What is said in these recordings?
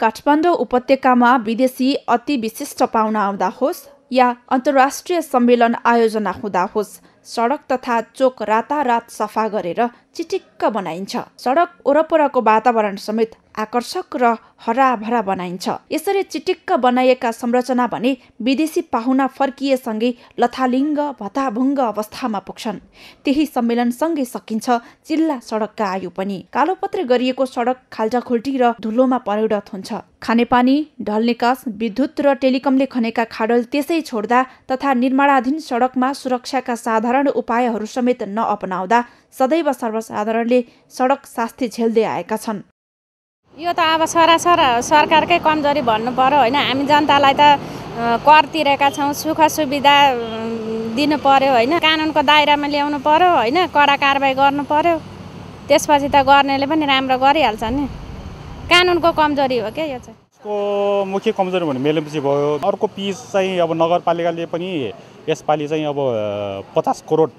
काठमाडौँ उपत्यकामा विदेशी अति विशिष्ट पाहुना आउँदा होस् या अन्तर्राष्ट्रिय सम्मेलन आयोजना हुँदा होस् सडक तथा चोक रातारात सफा गरेर चिटिक्क बनाइन्छ सडक वरपरको वातावरण समेत आकर्षक र हराभरा बनाइन्छ यसरी चिटिक्क बनाइएका संरचना भने विदेशी पाहुना फर्किएसँगै लथालिङ्ग भताभुङ्ग अवस्थामा पुग्छन् त्यही सम्मेलनसँगै सकिन्छ चिल्ला सडकका आयु पनि कालोपत्रे गरिएको सडक खाल्टाखुल्टी र धुलोमा परिणत हुन्छ खानेपानी ढल निकास विद्युत र टेलिकमले खनेका खाडल त्यसै छोड्दा तथा निर्माणाधीन सडकमा सुरक्षाका साधारण साधारण उपायहरू समेत नअपनाउँदा सदैव सर्वसाधारणले सडक शास्ति झेल्दै आएका छन् यो त अब सरासर सरकारकै कमजोरी भन्नु पर्यो होइन हामी जनतालाई त कर तिरेका छौँ सुख सुविधा दिनु पर्यो होइन कानुनको दायरामा ल्याउनु पऱ्यो होइन कडा कारवाही गर्नु पऱ्यो त्यसपछि त गर्नेले पनि राम्रो गरिहाल्छ नि कानुनको कमजोरी हो क्या यो चाहिँ यसको मुख्य कमजोरी भने मेलेम्ची भयो अर्को पिस चाहिँ अब नगरपालिकाले पनि यसपालि चाहिँ अब पचास करोड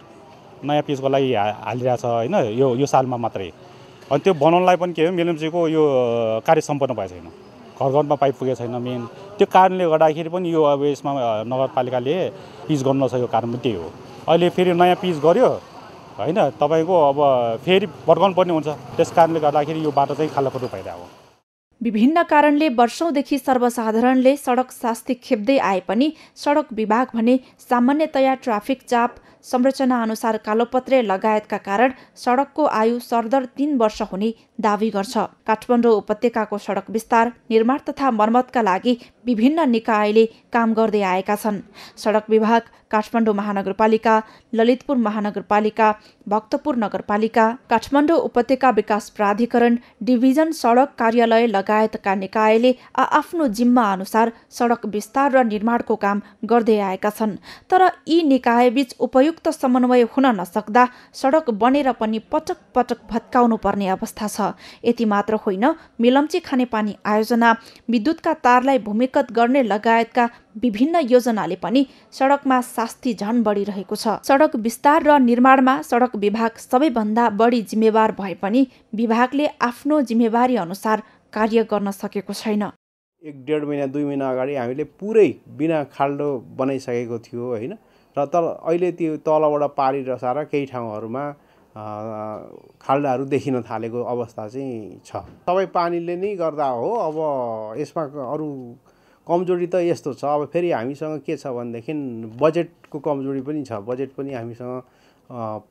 नयाँ पिसको लागि हालिरहेछ होइन यो यो सालमा मात्रै अनि त्यो बनाउनलाई पनि के हो मेलेम्चीको यो कार्य सम्पन्न भएको छैन घर घरमा पाइप पुगेको छैन मेन त्यो कारणले गर्दाखेरि पनि यो अब यसमा नगरपालिकाले पिच गर्नु नसकेको कारण पनि त्यही हो अहिले फेरि नयाँ पिच गऱ्यो होइन तपाईँको अब फेरि भड्काउनु पर्ने हुन्छ त्यस कारणले गर्दाखेरि यो बाटो चाहिँ खाल्ला भइरहेको हो विभिन्न कारणले वर्षौँदेखि सर्वसाधारणले सडक शास्ति खेप्दै आए पनि सडक विभाग भने सामान्यतया ट्राफिक चाप संरचना अनुसार कालोपत्रे लगायतका कारण सडकको आयु सरदर तीन वर्ष हुने दावी गर्छ काठमाडौँ उपत्यकाको सडक विस्तार निर्माण तथा मर्मतका लागि विभिन्न निकायले काम गर्दै आएका छन् सडक विभाग काठमाडौँ महानगरपालिका ललितपुर महानगरपालिका भक्तपुर नगरपालिका काठमाडौँ उपत्यका विकास प्राधिकरण डिभिजन सडक कार्यालय लगायतका निकायले आआफ्नो जिम्मा अनुसार सडक विस्तार र निर्माणको काम गर्दै आएका छन् तर यी निकायबीच उपयुक्त उपयुक्त समन्वय हुन नसक्दा सडक बनेर पनि पटक पटक भत्काउनु पर्ने अवस्था छ यति मात्र होइन मिलम्ची खानेपानी आयोजना विद्युतका तारलाई भूमिगत गर्ने लगायतका विभिन्न योजनाले पनि सडकमा शास्ति झन बढिरहेको छ सडक विस्तार र निर्माणमा सडक विभाग सबैभन्दा बढी जिम्मेवार भए पनि विभागले आफ्नो जिम्मेवारी अनुसार कार्य गर्न सकेको छैन एक डेढ महिना दुई महिना अगाडि हामीले पुरै बिना खाल्डो बनाइसकेको थियो होइन र तल अहिले त्यो तलबाट पारी रसाएर केही ठाउँहरूमा खाल्डाहरू देखिन थालेको अवस्था चाहिँ छ सबै पानीले नै गर्दा हो अब यसमा अरू कमजोरी त यस्तो छ अब फेरि हामीसँग के छ भनेदेखि बजेटको कमजोरी पनि छ बजेट पनि हामीसँग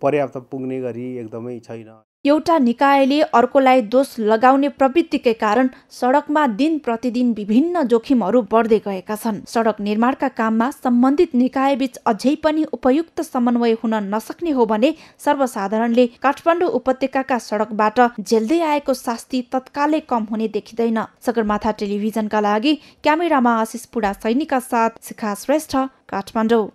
पर्याप्त पुग्ने गरी एकदमै छैन एउटा निकायले अर्कोलाई दोष लगाउने प्रवृत्तिकै कारण सडकमा दिन प्रतिदिन विभिन्न जोखिमहरू बढ्दै गएका छन् सडक निर्माणका काममा सम्बन्धित निकायबीच अझै पनि उपयुक्त समन्वय हुन नसक्ने हो भने सर्वसाधारणले काठमाडौँ उपत्यकाका सडकबाट झेल्दै आएको शास्ति तत्कालै कम हुने देखिँदैन सगरमाथा टेलिभिजनका लागि क्यामेरामा आशिष पुडा सैनिकका साथ शिखा श्रेष्ठ काठमाडौँ